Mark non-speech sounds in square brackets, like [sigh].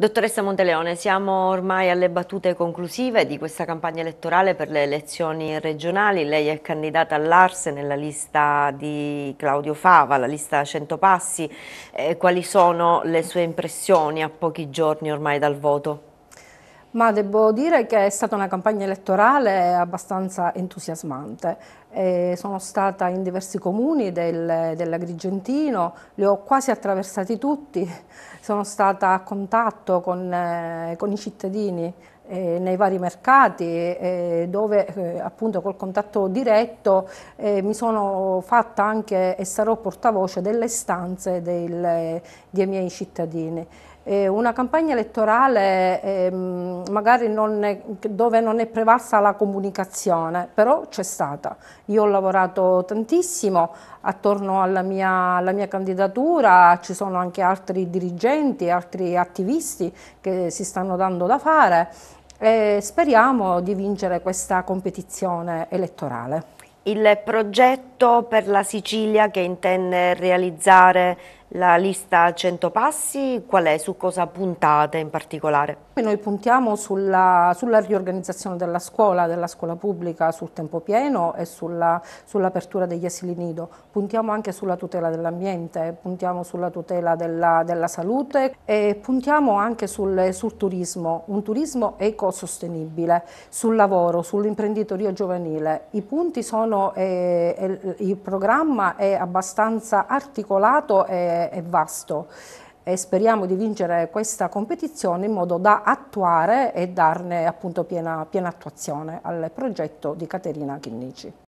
Dottoressa Monteleone, siamo ormai alle battute conclusive di questa campagna elettorale per le elezioni regionali. Lei è candidata all'Arse nella lista di Claudio Fava, la lista 100 passi. Eh, quali sono le sue impressioni a pochi giorni ormai dal voto? Ma devo dire che è stata una campagna elettorale abbastanza entusiasmante. Eh, sono stata in diversi comuni del, dell'Agrigentino, li ho quasi attraversati tutti, [laughs] sono stata a contatto con, eh, con i cittadini eh, nei vari mercati eh, dove eh, appunto col contatto diretto eh, mi sono fatta anche e sarò portavoce delle istanze del, dei miei cittadini. Eh, una campagna elettorale ehm, magari non è, dove non è prevalsa la comunicazione, però c'è stata. Io ho lavorato tantissimo attorno alla mia, alla mia candidatura, ci sono anche altri dirigenti, altri attivisti che si stanno dando da fare e speriamo di vincere questa competizione elettorale. Il progetto per la Sicilia che intende realizzare la lista 100 passi qual è? Su cosa puntate in particolare? Noi puntiamo sulla, sulla riorganizzazione della scuola, della scuola pubblica, sul tempo pieno e sull'apertura degli asili nido. Puntiamo anche sulla tutela dell'ambiente, puntiamo sulla tutela della, della, salute e puntiamo anche sul, sul turismo, un turismo ecosostenibile, sul lavoro, sull'imprenditoria giovanile. I punti sono, eh, eh il programma è abbastanza articolato e è, vasto e speriamo di vincere questa competizione in modo da attuare e darne appunto piena, piena attuazione al progetto di Caterina Chinnici.